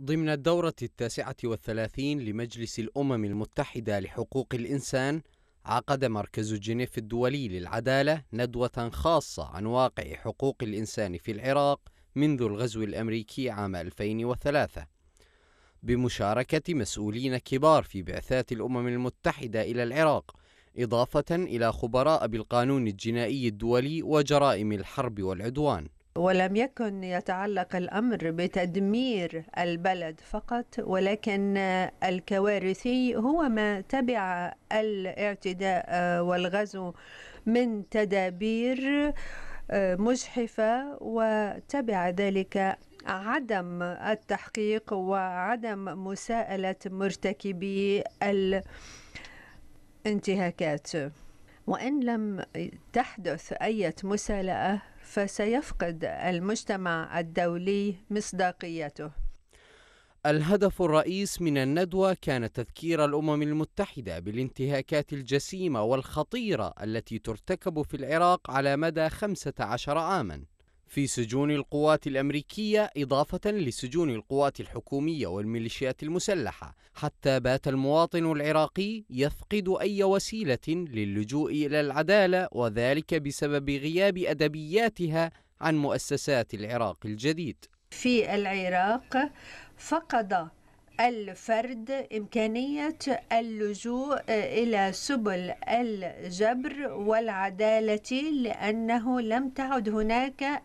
ضمن الدورة التاسعة والثلاثين لمجلس الأمم المتحدة لحقوق الإنسان عقد مركز جنيف الدولي للعدالة ندوة خاصة عن واقع حقوق الإنسان في العراق منذ الغزو الأمريكي عام 2003 بمشاركة مسؤولين كبار في بعثات الأمم المتحدة إلى العراق إضافة إلى خبراء بالقانون الجنائي الدولي وجرائم الحرب والعدوان ولم يكن يتعلق الامر بتدمير البلد فقط ولكن الكوارثي هو ما تبع الاعتداء آه، والغزو من تدابير آه، مجحفه وتبع ذلك عدم التحقيق وعدم مساءله مرتكبي الانتهاكات وان لم تحدث اي مساءله فسيفقد المجتمع الدولي مصداقيته الهدف الرئيس من الندوة كان تذكير الأمم المتحدة بالانتهاكات الجسيمة والخطيرة التي ترتكب في العراق على مدى 15 عاماً في سجون القوات الأمريكية إضافة لسجون القوات الحكومية والميليشيات المسلحة حتى بات المواطن العراقي يفقد أي وسيلة للجوء إلى العدالة وذلك بسبب غياب أدبياتها عن مؤسسات العراق الجديد في العراق فقد الفرد إمكانية اللجوء آه، إلى سبل الجبر والعدالة لأنه لم تعد هناك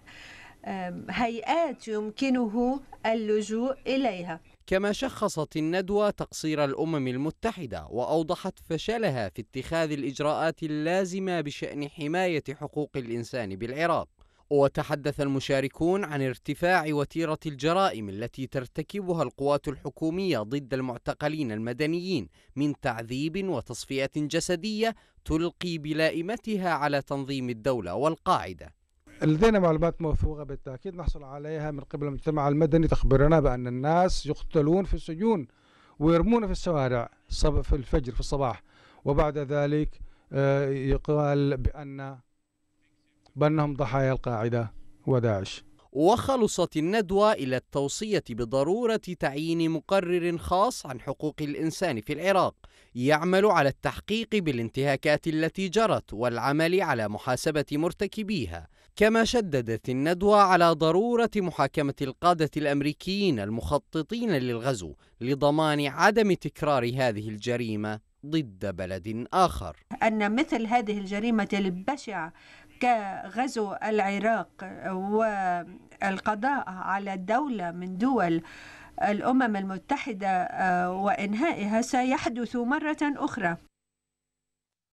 هيئات يمكنه اللجوء إليها كما شخصت الندوة تقصير الأمم المتحدة وأوضحت فشلها في اتخاذ الإجراءات اللازمة بشأن حماية حقوق الإنسان بالعراق وتحدث المشاركون عن ارتفاع وتيرة الجرائم التي ترتكبها القوات الحكومية ضد المعتقلين المدنيين من تعذيب وتصفية جسدية تلقي بلائمتها على تنظيم الدولة والقاعدة لدينا معلومات موثوقة بالتأكيد نحصل عليها من قبل المجتمع المدني تخبرنا بأن الناس يقتلون في السجون ويرمون في الشوارع في الفجر في الصباح وبعد ذلك آه، يقال بأن بأنهم ضحايا القاعدة وداعش وخلصت الندوة إلى التوصية بضرورة تعيين مقرر خاص عن حقوق الإنسان في العراق يعمل على التحقيق بالانتهاكات التي جرت والعمل على محاسبة مرتكبيها كما شددت الندوة على ضرورة محاكمة القادة الأمريكيين المخططين للغزو لضمان عدم تكرار هذه الجريمة ضد بلد آخر أن مثل هذه الجريمة البشعة كغزو العراق والقضاء على دولة من دول الأمم المتحدة آه، وإنهائها سيحدث مرة أخرى